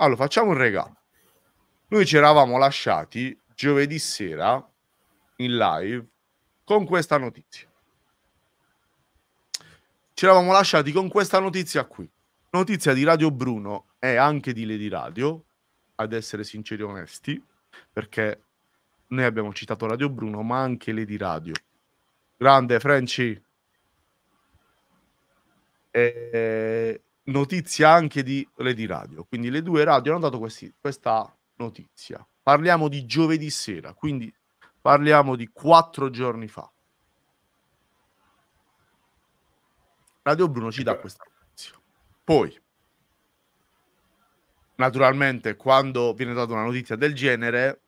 Allora, facciamo un regalo. Noi ci eravamo lasciati giovedì sera in live con questa notizia. Ci eravamo lasciati con questa notizia qui. Notizia di Radio Bruno e anche di Lady Radio, ad essere sinceri e onesti, perché noi abbiamo citato Radio Bruno, ma anche Lady Radio. Grande Franci. E, notizia anche di Redi Radio. Quindi le due radio hanno dato questi, questa notizia. Parliamo di giovedì sera, quindi parliamo di quattro giorni fa. Radio Bruno ci dà eh. questa notizia. Poi, naturalmente, quando viene data una notizia del genere,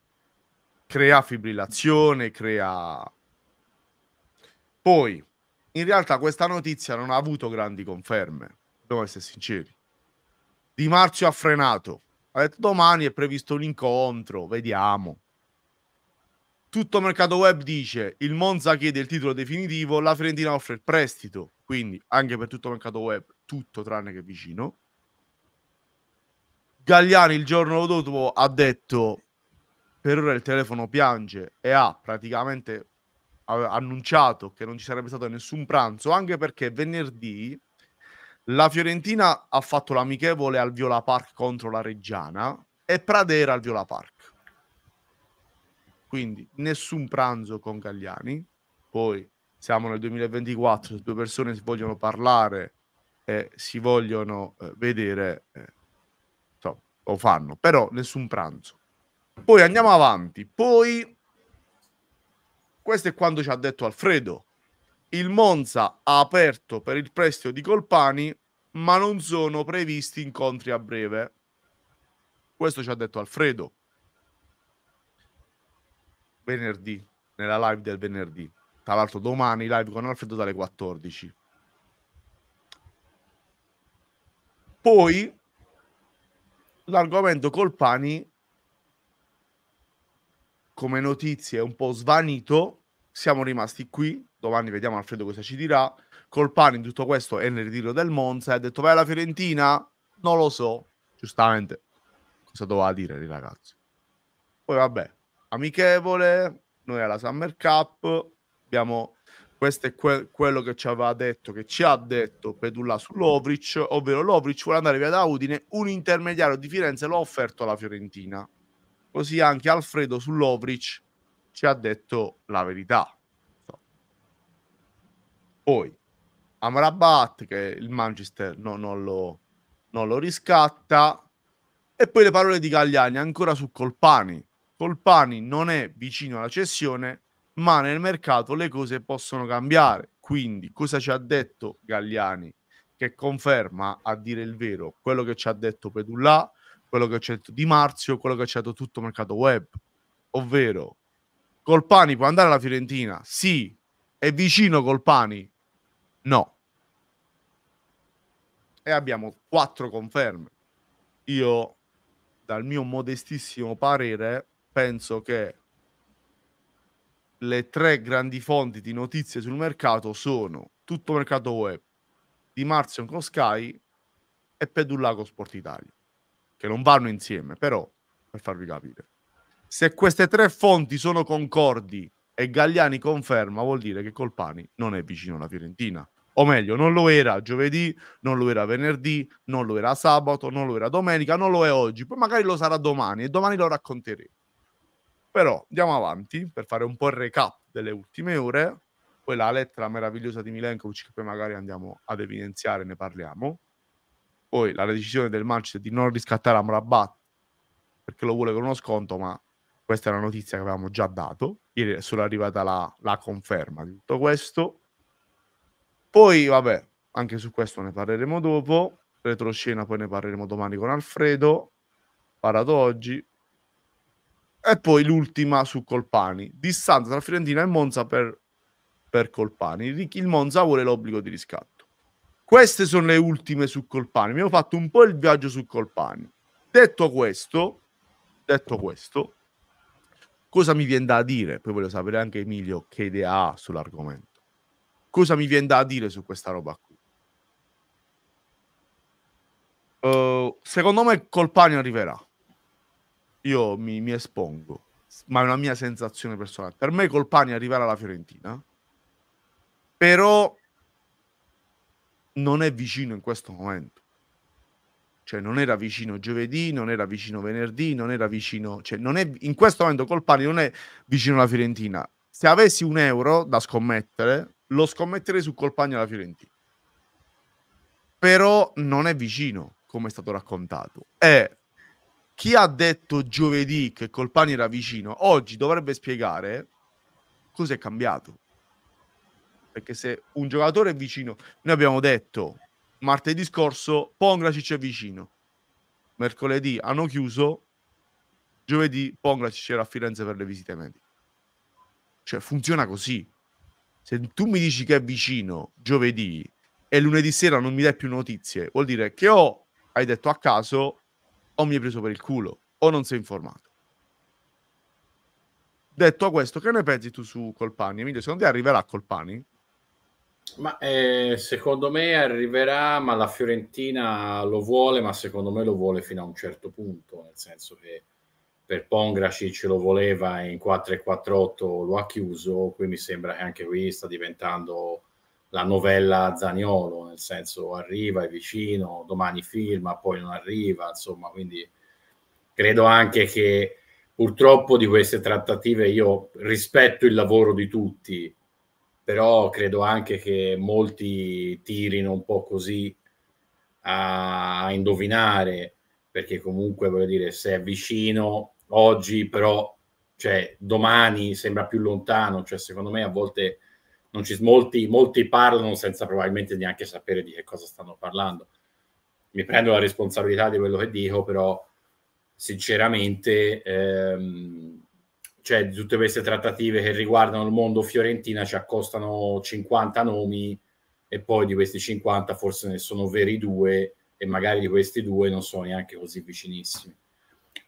crea fibrillazione, crea... Poi, in realtà questa notizia non ha avuto grandi conferme dobbiamo essere sinceri. Di Marzio ha frenato. Ha detto domani è previsto un incontro, vediamo. Tutto il mercato web dice il Monza chiede il titolo definitivo, la Fiorentina offre il prestito, quindi anche per tutto il mercato web, tutto tranne che vicino. Gagliani il giorno dopo ha detto per ora il telefono piange e ha praticamente annunciato che non ci sarebbe stato nessun pranzo, anche perché venerdì la Fiorentina ha fatto l'amichevole al Viola Park contro la Reggiana e Pradera al Viola Park. Quindi nessun pranzo con Gagliani. Poi siamo nel 2024, se due persone si vogliono parlare e si vogliono eh, vedere, eh, so, lo fanno, però nessun pranzo. Poi andiamo avanti. Poi questo è quanto ci ha detto Alfredo il Monza ha aperto per il prestito di Colpani, ma non sono previsti incontri a breve. Questo ci ha detto Alfredo venerdì, nella live del venerdì. Tra l'altro domani live con Alfredo dalle 14. Poi l'argomento Colpani come notizie è un po' svanito siamo rimasti qui. Domani vediamo Alfredo cosa ci dirà. Colpani in tutto questo è nel ritiro del Monza. Ha detto vai alla Fiorentina? Non lo so. Giustamente, cosa doveva dire il ragazzo? Poi vabbè, amichevole, noi alla Summer Cup abbiamo questo è que- quello che ci aveva detto, che ci ha detto Pedulla su Lovric, ovvero Lovric vuole andare via da Udine, un intermediario di Firenze l'ha offerto alla Fiorentina. Così anche Alfredo su Lovric ci ha detto la verità. Poi Amrabat che il Manchester no, non, lo, non, lo, riscatta e poi le parole di Gagliani ancora su Colpani. Colpani non è vicino alla cessione, ma nel mercato le cose possono cambiare. Quindi cosa ci ha detto Gagliani? Che conferma a dire il vero quello che ci ha detto Pedulla, quello che ci ha detto Di Marzio, quello che ci ha detto tutto il mercato web, ovvero Colpani può andare alla Fiorentina? Sì. È vicino Colpani? No. E abbiamo quattro conferme. Io, dal mio modestissimo parere, penso che le tre grandi fonti di notizie sul mercato sono tutto mercato web, Di Marzion con Sky e Pedullago Sport Italia, che non vanno insieme, però per farvi capire. Se queste tre fonti sono concordi e Gagliani conferma, vuol dire che Colpani non è vicino alla Fiorentina. O meglio, non lo era giovedì, non lo era venerdì, non lo era sabato, non lo era domenica, non lo è oggi. Poi magari lo sarà domani e domani lo racconteremo. Però andiamo avanti per fare un po' il recap delle ultime ore. Poi la lettera meravigliosa di Milenkovic, che poi magari andiamo ad evidenziare, ne parliamo. Poi la decisione del Manchester di non riscattare Amrabat perché lo vuole con uno sconto, ma questa è una notizia che avevamo già dato, ieri è solo arrivata la, la conferma di tutto questo. Poi, vabbè, anche su questo ne parleremo dopo. Retroscena, poi ne parleremo domani con Alfredo. Parato oggi. E poi l'ultima su Colpani. Distanza tra Fiorentina e Monza per, per Colpani. Il Monza vuole l'obbligo di riscatto. Queste sono le ultime su Colpani. Abbiamo fatto un po' il viaggio su Colpani. Detto questo, detto questo, Cosa mi viene da dire? Poi voglio sapere anche Emilio che idea ha sull'argomento. Cosa mi viene da dire su questa roba qui? Uh, secondo me Colpani arriverà. Io mi, mi, espongo, ma è una mia sensazione personale. Per me Colpani arriverà alla Fiorentina, però non è vicino in questo momento cioè non era vicino giovedì, non era vicino venerdì, non era vicino, cioè non è, in questo momento Colpani non è vicino alla Fiorentina. Se avessi un euro da scommettere, lo scommetterei su Colpani alla Fiorentina. Però non è vicino, come è stato raccontato. E chi ha detto giovedì che Colpani era vicino, oggi dovrebbe spiegare cosa è cambiato. Perché se un giocatore è vicino, noi abbiamo detto martedì scorso Pongracic è vicino. Mercoledì hanno chiuso, giovedì Pongracic era a Firenze per le visite mediche. Cioè funziona così. Se tu mi dici che è vicino giovedì e lunedì sera non mi dai più notizie, vuol dire che o hai detto a caso o mi hai preso per il culo o non sei informato. Detto questo, che ne pensi tu su Colpani? Emilio, secondo te arriverà Colpani? Ma eh, secondo me arriverà, ma la Fiorentina lo vuole, ma secondo me lo vuole fino a un certo punto, nel senso che per Pongraci ce lo voleva e in 4-4-8, lo ha chiuso, qui mi sembra che anche qui sta diventando la novella Zaniolo, nel senso arriva, è vicino, domani firma, poi non arriva, insomma, quindi credo anche che purtroppo di queste trattative io rispetto il lavoro di tutti, però credo anche che molti tirino un po' così a, a indovinare, perché comunque voglio dire, se è vicino oggi, però cioè, domani sembra più lontano, cioè secondo me a volte non ci, molti, molti parlano senza probabilmente neanche sapere di che cosa stanno parlando. Mi prendo la responsabilità di quello che dico, però sinceramente ehm, cioè tutte queste trattative che riguardano il mondo Fiorentina ci accostano 50 nomi e poi di questi 50 forse ne sono veri due e magari di questi due non sono neanche così vicinissimi.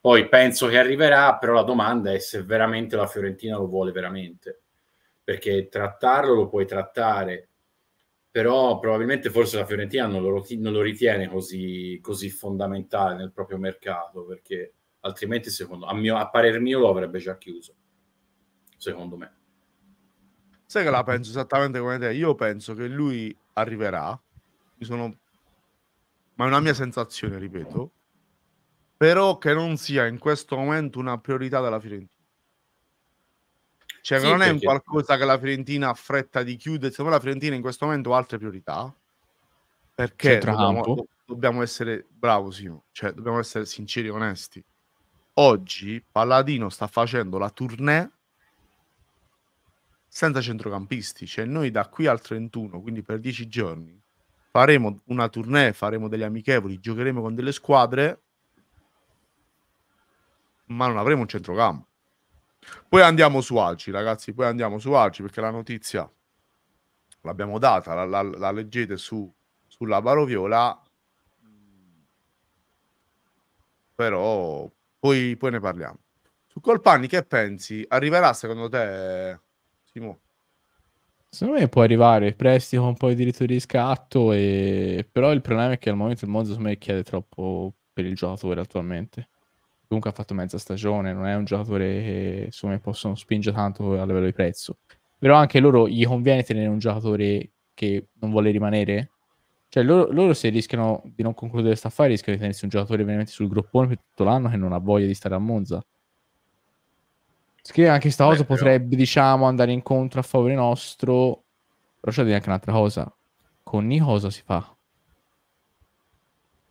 Poi penso che arriverà, però la domanda è se veramente la Fiorentina lo vuole veramente, perché trattarlo lo puoi trattare, però probabilmente forse la Fiorentina non lo, non lo ritiene così, così fondamentale nel proprio mercato, perché altrimenti secondo, a, mio, a parer mio lo avrebbe già chiuso, secondo me. Sai che la penso esattamente come te? Io penso che lui arriverà, mi sono... ma è una mia sensazione, ripeto, però che non sia in questo momento una priorità della Fiorentina. Cioè, sì, non è un qualcosa che la Fiorentina ha fretta di chiudere, secondo me la Fiorentina in questo momento ha altre priorità, perché dobbiamo, dobbiamo, essere bravo Simo, cioè dobbiamo essere sinceri e onesti oggi Palladino sta facendo la tournée senza centrocampisti, cioè noi da qui al 31, quindi per 10 giorni, faremo una tournée, faremo degli amichevoli, giocheremo con delle squadre, ma non avremo un centrocampo. Poi andiamo su Alci, ragazzi, poi andiamo su Alci perché la notizia l'abbiamo data, la, la, la leggete su, sulla Baroviola, però poi, poi ne parliamo. Su Colpani, che pensi? Arriverà secondo te, Simo? Secondo me può arrivare, presti con un po' di diritto di riscatto, e... però il problema è che al momento il Monza me chiede troppo per il giocatore attualmente. Comunque ha fatto mezza stagione, non è un giocatore che su possono spingere tanto a livello di prezzo. Però anche loro gli conviene tenere un giocatore che non vuole rimanere, cioè, loro, loro, se rischiano di non concludere questa affare, rischiano di tenersi un giocatore veramente sul groppone per tutto l'anno che non ha voglia di stare a Monza. Scrive anche questa cosa potrebbe, diciamo, andare incontro a favore nostro. Però c'è anche un'altra cosa. Con Nico cosa si fa?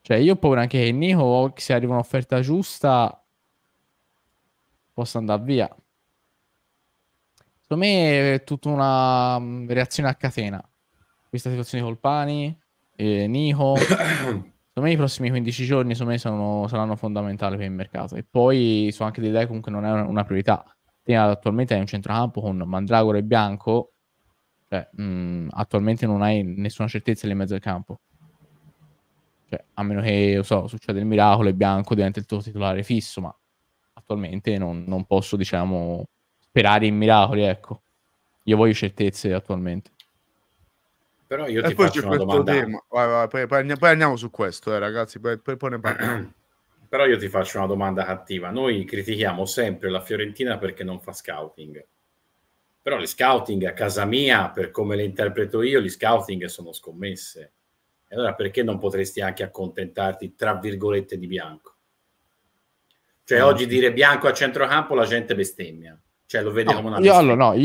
Cioè, io ho paura anche che Nico, se arriva un'offerta giusta, possa andare via. Secondo me è tutta una mm, reazione a catena. Questa situazione col Pani, eh, Nico. secondo me i prossimi 15 giorni me, sono, saranno fondamentali per il mercato. E poi sono anche delle idee comunque non è una priorità. Te attualmente hai un centrocampo con Mandragora e Bianco, cioè, mh, mm, attualmente non hai nessuna certezza in mezzo al campo. Cioè, a meno che so, succeda il miracolo e Bianco diventa il tuo titolare fisso, ma attualmente non, non posso, diciamo, sperare in miracoli, ecco. Io voglio certezze attualmente. Però io e ti faccio una domanda. Vai, vai, poi, poi, andiamo su questo, eh, ragazzi. Poi, poi ne parliamo. Però io ti faccio una domanda cattiva. Noi critichiamo sempre la Fiorentina perché non fa scouting. Però gli scouting a casa mia, per come le interpreto io, gli scouting sono scommesse. E allora perché non potresti anche accontentarti, tra virgolette, di bianco? Cioè, mm. oggi dire bianco a centrocampo la gente bestemmia. Cioè, lo vede no, come una io, allora, no, io